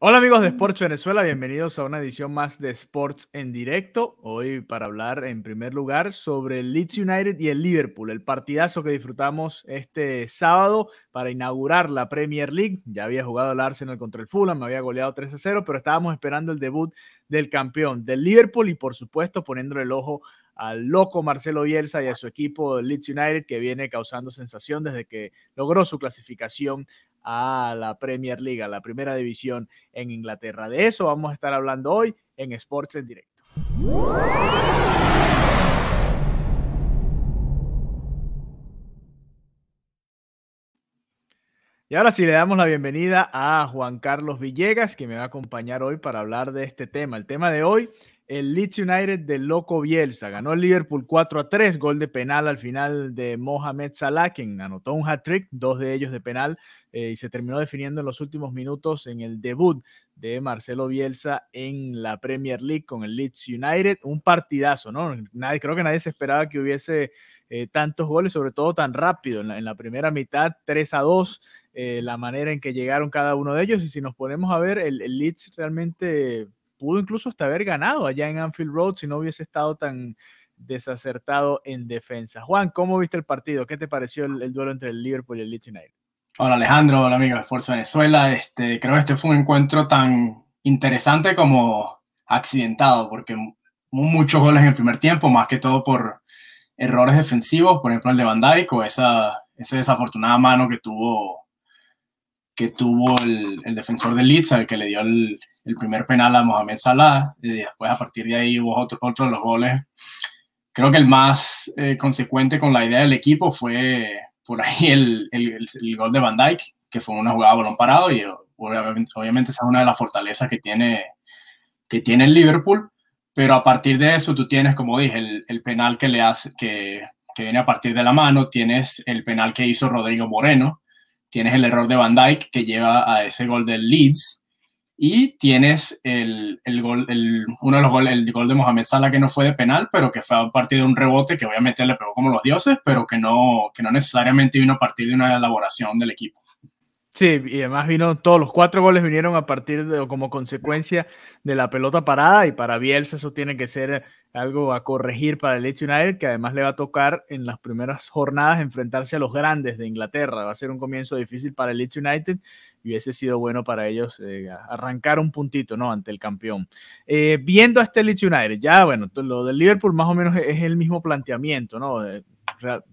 Hola amigos de Sports Venezuela, bienvenidos a una edición más de Sports en directo. Hoy para hablar en primer lugar sobre el Leeds United y el Liverpool, el partidazo que disfrutamos este sábado para inaugurar la Premier League. Ya había jugado el Arsenal contra el Fulham, me había goleado 3 a 0, pero estábamos esperando el debut del campeón del Liverpool y por supuesto poniendo el ojo al loco Marcelo Bielsa y a su equipo Leeds United que viene causando sensación desde que logró su clasificación a la Premier League, la primera división en Inglaterra. De eso vamos a estar hablando hoy en Sports en Directo. Y ahora sí le damos la bienvenida a Juan Carlos Villegas, que me va a acompañar hoy para hablar de este tema. El tema de hoy, el Leeds United de Loco Bielsa. Ganó el Liverpool 4 a 3, gol de penal al final de Mohamed Salah, quien anotó un hat-trick, dos de ellos de penal, eh, y se terminó definiendo en los últimos minutos en el debut de Marcelo Bielsa en la Premier League con el Leeds United. Un partidazo, ¿no? Nadie, creo que nadie se esperaba que hubiese eh, tantos goles, sobre todo tan rápido. En la, primera mitad, 3 a 2, eh, la manera en que llegaron cada uno de ellos. Y si nos ponemos a ver, el, Leeds realmente pudo incluso hasta haber ganado allá en Anfield Road si no hubiese estado tan desacertado en defensa. Juan, ¿cómo viste el partido? ¿Qué te pareció el duelo entre el Liverpool y el Leeds United? Hola Alejandro, hola amigos de Esfuerzo Venezuela. Este, creo que este fue un encuentro tan interesante como accidentado, porque muchos goles en el primer tiempo, más que todo por errores defensivos, por ejemplo el de Van Dijk o esa, desafortunada mano que tuvo, que tuvo el, defensor del Leeds, el que le dio el, primer penal a Mohamed Salah, y después a partir de ahí hubo otro, los goles. Creo que el más eh, consecuente con la idea del equipo fue por ahí el, gol de Van Dyke, que fue una jugada a balón parado y obviamente, esa es una de las fortalezas que tiene, que tiene el Liverpool, pero a partir de eso tú tienes, como dije, el, penal que, le hace, que, que viene a partir de la mano, tienes el penal que hizo Rodrigo Moreno, tienes el error de Van Dyke que lleva a ese gol del Leeds, y tienes el, el gol, el, uno de los goles, el gol de Mohamed Salah que no fue de penal, pero que fue a partir de un rebote que obviamente le pegó como los dioses, pero que no, que no necesariamente vino a partir de una elaboración del equipo. Sí, y además vino, todos los cuatro goles vinieron a partir de, o como consecuencia de la pelota parada, y para Bielsa eso tiene que ser algo a corregir para el Leeds United, que además le va a tocar en las primeras jornadas enfrentarse a los grandes de Inglaterra. Va a ser un comienzo difícil para el Leeds United y hubiese sido bueno para ellos eh, arrancar un puntito, ¿no? Ante el campeón. Eh, viendo a este Leeds United, ya, bueno, lo del Liverpool más o menos es el mismo planteamiento, ¿no? Eh,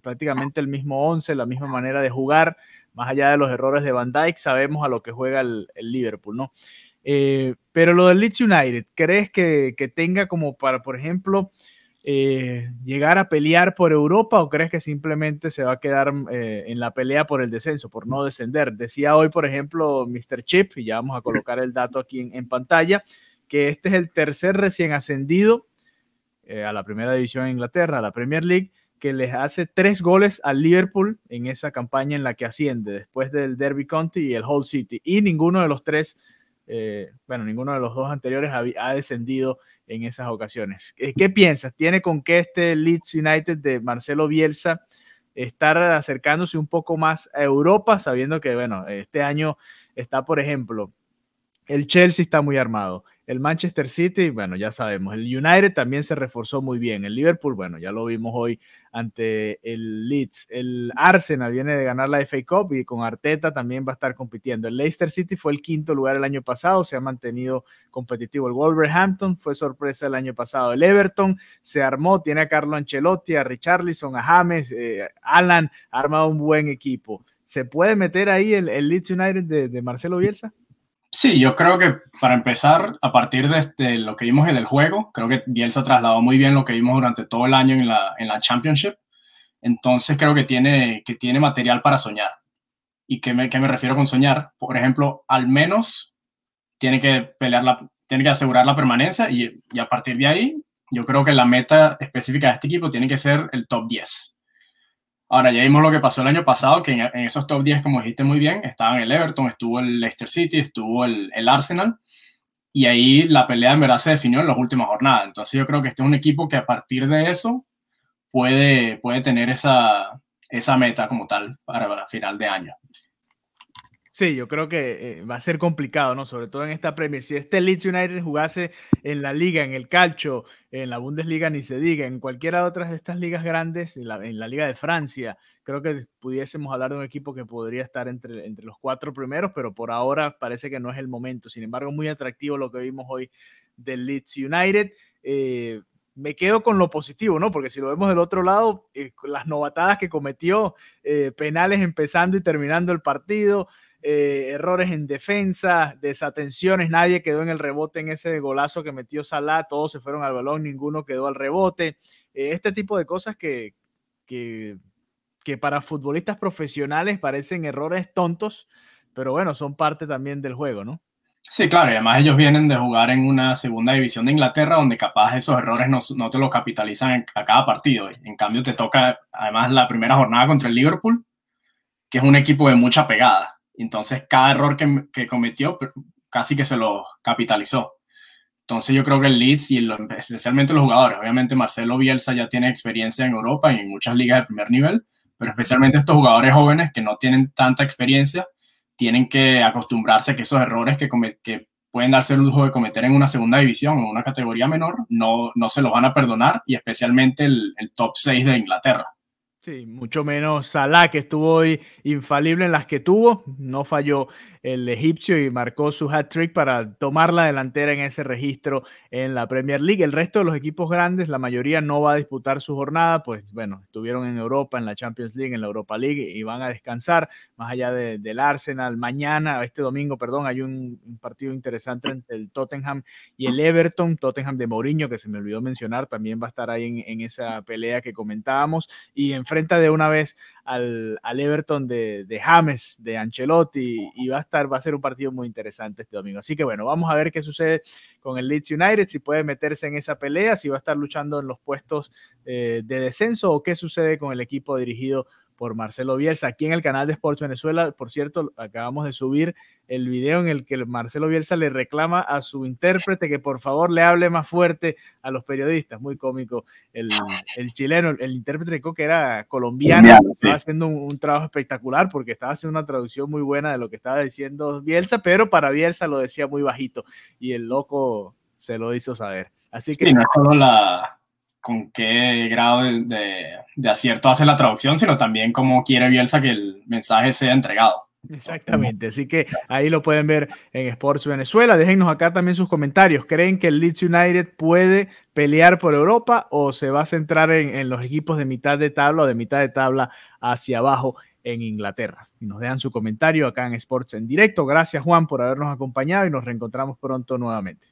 prácticamente el mismo 11, la misma manera de jugar, más allá de los errores de Van Dijk, sabemos a lo que juega el, Liverpool, ¿no? Eh, pero lo del Leeds United, ¿crees que, tenga como para, por ejemplo, eh, llegar a pelear por Europa o crees que simplemente se va a quedar eh, en la pelea por el descenso, por no descender? Decía hoy, por ejemplo, Mr. Chip, y ya vamos a colocar el dato aquí en, pantalla, que este es el tercer recién ascendido a la primera división de Inglaterra, a la Premier League, que les hace tres goles al Liverpool en esa campaña en la que asciende, después del Derby County y el Hull City. Y ninguno de los tres, eh, bueno, ninguno de los dos anteriores ha, ha, descendido en esas ocasiones. ¿Qué piensas? ¿Tiene con qué este Leeds United de Marcelo Bielsa estar acercándose un poco más a Europa, sabiendo que, bueno, este año está, por ejemplo, el Chelsea está muy armado, el Manchester City, bueno, ya sabemos, el United también se reforzó muy bien, el Liverpool, bueno, ya lo vimos hoy ante el Leeds, el Arsenal viene de ganar la FA Cup y con Arteta también va a estar compitiendo. El Leicester City fue el quinto lugar el año pasado, se ha mantenido competitivo. El Wolverhampton fue sorpresa el año pasado. El Everton se armó, tiene a Carlo Ancelotti, a Richarlison, a James, eh, Alan, ha armado un buen equipo. ¿Se puede meter ahí el, Leeds United de Marcelo Bielsa? Sí, yo creo que para empezar, a partir de, este, lo que vimos en el juego, creo que Bielsa trasladó muy bien lo que vimos durante todo el año en la, en Championship. Entonces creo que tiene, que tiene material para soñar. ¿Y qué me, me refiero con soñar? Por ejemplo, al menos tiene que, pelear la, tiene que asegurar la permanencia y, y a partir de ahí, yo creo que la meta específica de este equipo tiene que ser el top 10. Ahora, ya vimos lo que pasó el año pasado, que en, esos top 10, como dijiste muy bien, estaban el Everton, estuvo el Leicester City, estuvo el, Arsenal, y ahí la pelea en verdad se definió en las últimas jornadas. Entonces yo creo que este es un equipo que a partir de eso puede, puede tener esa, esa meta como tal para, para final de año. Sí, yo creo que eh, va a ser complicado, ¿no? Sobre todo en esta Premier. Si este Leeds United jugase en la Liga, en el Calcio, en la Bundesliga, ni se diga, en cualquiera de otras de estas ligas grandes, en la, Liga de Francia, creo que pudiésemos hablar de un equipo que podría estar entre, entre los cuatro primeros, pero por ahora parece que no es el momento. Sin embargo, muy atractivo lo que vimos hoy del Leeds United. Eh, me quedo con lo positivo, ¿no? Porque si lo vemos del otro lado, eh, las novatadas que cometió, penales empezando y terminando el partido, eh, errores en defensa, desatenciones, nadie quedó en el rebote en ese golazo que metió Salah, todos se fueron al balón, ninguno quedó al rebote. Eh, este tipo de cosas que, que, para futbolistas profesionales parecen errores tontos, pero bueno, son parte también del juego, ¿no? Sí, claro, y además ellos vienen de jugar en una segunda división de Inglaterra donde capaz esos errores no, no te los capitalizan a cada partido. ¿eh? En cambio, te toca además la primera jornada contra el Liverpool, que es un equipo de mucha pegada. Entonces, cada error que, que cometió casi que se lo capitalizó. Entonces, yo creo que el Leeds y especialmente los jugadores, obviamente Marcelo Bielsa ya tiene experiencia en Europa y en muchas ligas de primer nivel, pero especialmente estos jugadores jóvenes que no tienen tanta experiencia, tienen que acostumbrarse a que esos errores que, pueden darse el lujo de cometer en una segunda división o una categoría menor, no, no se los van a perdonar y especialmente el, el top 6 de Inglaterra. Sí, mucho menos Salah, que estuvo hoy infalible en las que tuvo. No falló el egipcio y marcó su hat-trick para tomar la delantera en ese registro en la Premier League. El resto de los equipos grandes, la mayoría no va a disputar su jornada, pues bueno, estuvieron en Europa, en la Champions League, en la Europa League y van a descansar, más allá del Arsenal. Mañana, este domingo, perdón, hay un, partido interesante entre el Tottenham y el Everton. Tottenham de Mourinho, que se me olvidó mencionar, también va a estar ahí en, en esa pelea que comentábamos. Y en enfrenta de una vez al, Everton de, James, de Ancelotti, y va a estar, va a ser un partido muy interesante este domingo. Así que bueno, vamos a ver qué sucede con el Leeds United, si puede meterse en esa pelea, si va a estar luchando en los puestos eh, de descenso o qué sucede con el equipo dirigido por Marcelo Bielsa. Aquí en el canal de Sports Venezuela, por cierto, acabamos de subir el video en el que Marcelo Bielsa le reclama a su intérprete que por favor le hable más fuerte a los periodistas. Muy cómico el, chileno, el, intérprete que era colombiano, estaba haciendo un, trabajo espectacular porque estaba haciendo una traducción muy buena de lo que estaba diciendo Bielsa, pero para Bielsa lo decía muy bajito y el loco se lo hizo saber. Así que... la con qué grado de, acierto hace la traducción, sino también cómo quiere Bielsa que el mensaje sea entregado. Exactamente, así que ahí lo pueden ver en Sports Venezuela. Déjenos acá también sus comentarios. ¿Creen que el Leeds United puede pelear por Europa o se va a centrar en, en los equipos de mitad de tabla o de mitad de tabla hacia abajo en Inglaterra? Y nos dejan su comentario acá en Sports en directo. Gracias Juan por habernos acompañado y nos reencontramos pronto nuevamente.